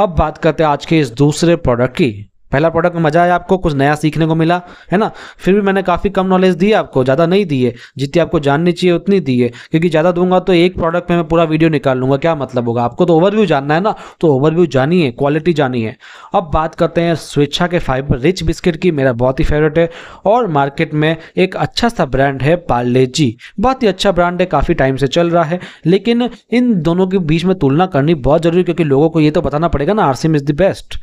अब बात करते हैं आज के इस दूसरे प्रोडक्ट की पहला प्रोडक्ट मज़ा आया आपको कुछ नया सीखने को मिला है ना फिर भी मैंने काफ़ी कम नॉलेज दी आपको ज़्यादा नहीं दिए जितनी आपको जाननी चाहिए उतनी दी है क्योंकि ज़्यादा दूंगा तो एक प्रोडक्ट में मैं पूरा वीडियो निकाल लूँगा क्या मतलब होगा आपको तो ओवरव्यू जानना है ना तो ओवरव्यू जानिए क्वालिटी जानिए अब बात करते हैं स्वेच्छा के फाइबर रिच बिस्किट की मेरा बहुत ही फेवरेट है और मार्केट में एक अच्छा सा ब्रांड है पार्ले जी बहुत ही अच्छा ब्रांड है काफ़ी टाइम से चल रहा है लेकिन इन दोनों के बीच में तुलना करनी बहुत ज़रूरी क्योंकि लोगों को ये तो बताना पड़ेगा ना आर इज़ द बेस्ट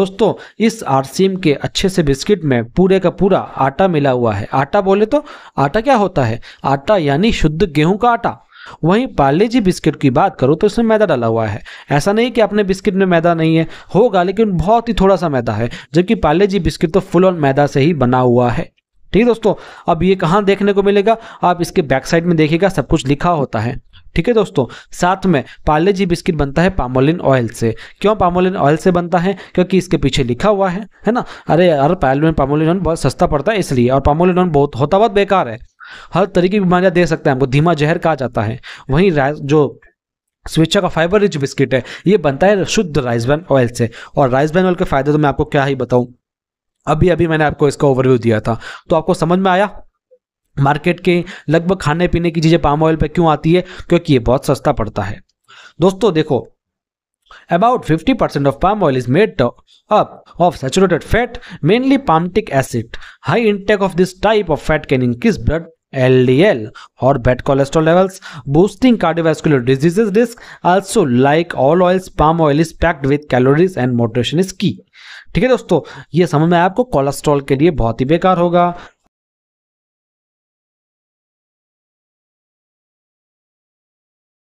दोस्तों इस आरसीएम के अच्छे से बिस्किट में पूरे का पूरा आटा मिला हुआ है आटा बोले तो आटा क्या होता है आटा यानी शुद्ध गेहूं का आटा वहीं पार्ले जी बिस्किट की बात करूँ तो इसमें मैदा डाला हुआ है ऐसा नहीं कि अपने बिस्किट में मैदा नहीं है होगा लेकिन बहुत ही थोड़ा सा मैदा है जबकि पार्ले जी बिस्किट तो फुल ऑन मैदा से ही बना हुआ है ठीक दोस्तों अब ये कहाँ देखने को मिलेगा आप इसके बैक साइड में देखिएगा सब कुछ लिखा होता है ठीक है दोस्तों साथ में पार्ले जी बिस्किट बनता है पामोलिन ऑयल से क्यों पामोलिन ऑयल से बनता है क्योंकि इसके पीछे लिखा हुआ है है ना अरे यार पार्लोन पामोलिन ऑयल बहुत सस्ता पड़ता है इसलिए और पामोलिन ऑयल बहुत होता बहुत बेकार है हर तरीके की बीमारियां दे सकते हैं हमको धीमा जहर कहा जाता है वहीं जो स्विचा का फाइबर रिच बिस्किट है ये बनता है शुद्ध राइस बैन ऑयल से और राइस बैन ऑयल के फायदे तो मैं आपको क्या ही बताऊं अभी अभी मैंने आपको इसका ओवरव्यू दिया था तो आपको समझ में आया मार्केट के लगभग खाने पीने की चीज़ें पाम ऑयल पर क्यों आती है क्योंकि ये बहुत सस्ता पड़ता है दोस्तों देखो about fifty percent of palm oil is made up of saturated fat mainly palmitic acid high intake of this type of fat can increase blood L D L और bad cholesterol levels boosting cardiovascular diseases risk also like all oils palm oil is packed with calories and moderation is key ठीक है दोस्तों ये समय में आपको cholesterol के लिए बहुत ही बेकार होगा